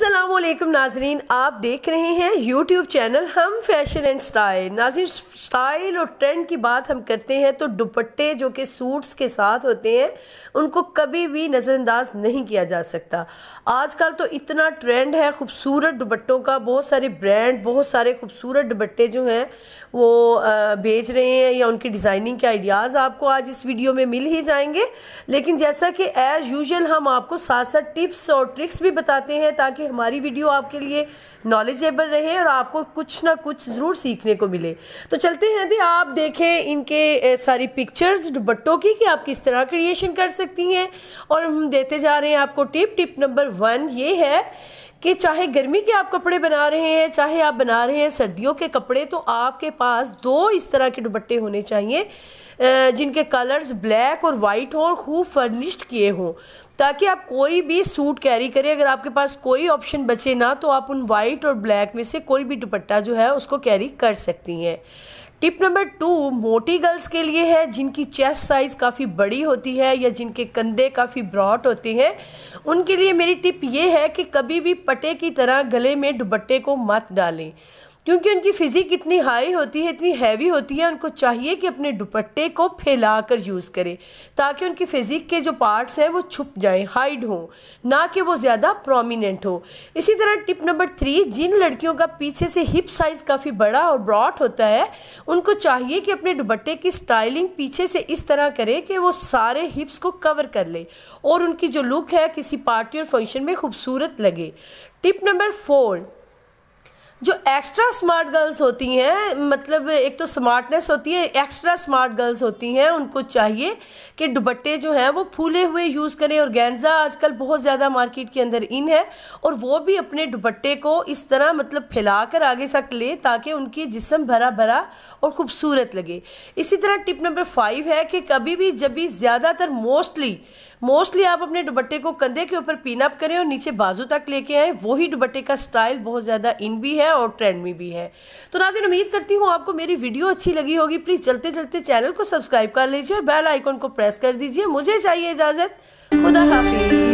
আসসালাম असलम नाजरीन आप देख रहे हैं यूट्यूब चैनल हम फैशन एंड स्टाइल नाजरीन स्टाइल और ट्रेंड की बात हम करते हैं तो दुपट्टे जो कि सूट्स के साथ होते हैं उनको कभी भी नज़रअंदाज नहीं किया जा सकता आजकल तो इतना ट्रेंड है खूबसूरत दुपट्टों का बहुत सारे ब्रांड बहुत सारे खूबसूरत दुपट्टे जो हैं वो बेच रहे हैं या उनकी डिज़ाइनिंग के आइडियाज़ आपको आज इस वीडियो में मिल ही जाएंगे लेकिन जैसा कि एज़ यूजल हम आपको साथ साथ टिप्स और ट्रिक्स भी बताते हैं ताकि हमारे हमारी वीडियो आपके लिए नॉलेजेबल रहे और आपको कुछ ना कुछ ज़रूर सीखने को मिले तो चलते हैं दी आप देखें इनके सारी पिक्चर्स दुपट्टों की कि आप किस तरह क्रिएशन कर सकती हैं और हम देते जा रहे हैं आपको टिप टिप नंबर वन ये है कि चाहे गर्मी के आप कपड़े बना रहे हैं चाहे आप बना रहे हैं सर्दियों के कपड़े तो आपके पास दो इस तरह के दुपट्टे होने चाहिए जिनके कलर्स ब्लैक और वाइट हों और खूब फर्निश्ड किए हों ताकि आप कोई भी सूट कैरी करें अगर आपके पास कोई ऑप्शन बचे ना तो आप उन वाइट और ब्लैक में से कोई भी दुपट्टा जो है उसको कैरी कर सकती हैं टिप नंबर टू मोटी गर्ल्स के लिए है जिनकी चेस्ट साइज़ काफ़ी बड़ी होती है या जिनके कंधे काफ़ी ब्रॉड होते हैं उनके लिए मेरी टिप ये है कि कभी भी पटे की तरह गले में दुपट्टे को मत डालें क्योंकि उनकी फ़िज़िक इतनी हाई होती है इतनी हैवी होती है उनको चाहिए कि अपने दुपट्टे को फैला कर यूज़ करें ताकि उनकी फ़िज़िक के जो पार्ट्स हैं वो छुप जाएं हाइड हों ना कि वो ज़्यादा प्रोमिनेंट हो इसी तरह टिप नंबर थ्री जिन लड़कियों का पीछे से हिप साइज़ काफ़ी बड़ा और ब्रॉड होता है उनको चाहिए कि अपने दुपट्टे की स्टाइलिंग पीछे से इस तरह करें कि वो सारे हिप्स को कवर कर ले और उनकी जो लुक है किसी पार्टी और फंक्शन में खूबसूरत लगे टिप नंबर फोर जो एक्स्ट्रा स्मार्ट गर्ल्स होती हैं मतलब एक तो स्मार्टनेस होती है एक्स्ट्रा स्मार्ट गर्ल्स होती हैं उनको चाहिए कि दुपट्टे जो हैं वो फूले हुए यूज़ करें और गेंजा आजकल बहुत ज़्यादा मार्केट के अंदर इन है और वो भी अपने दुपट्टे को इस तरह मतलब फैला कर आगे तक ले ताकि उनकी जिसम भरा भरा और ख़ूबसूरत लगे इसी तरह टिप नंबर फाइव है कि कभी भी जब भी ज़्यादातर मोस्टली मोस्टली आप अपने दुबट्टे को कंधे के ऊपर पिन अप करें और नीचे बाजू तक लेके आए वही दुबट्टे का स्टाइल बहुत ज़्यादा इन भी है और ट्रेंड में भी है तो नाजिन उम्मीद करती हूँ आपको मेरी वीडियो अच्छी लगी होगी प्लीज़ चलते चलते चैनल को सब्सक्राइब कर लीजिए और बेल आइकॉन को प्रेस कर दीजिए मुझे चाहिए इजाज़त खुदा हाफिज़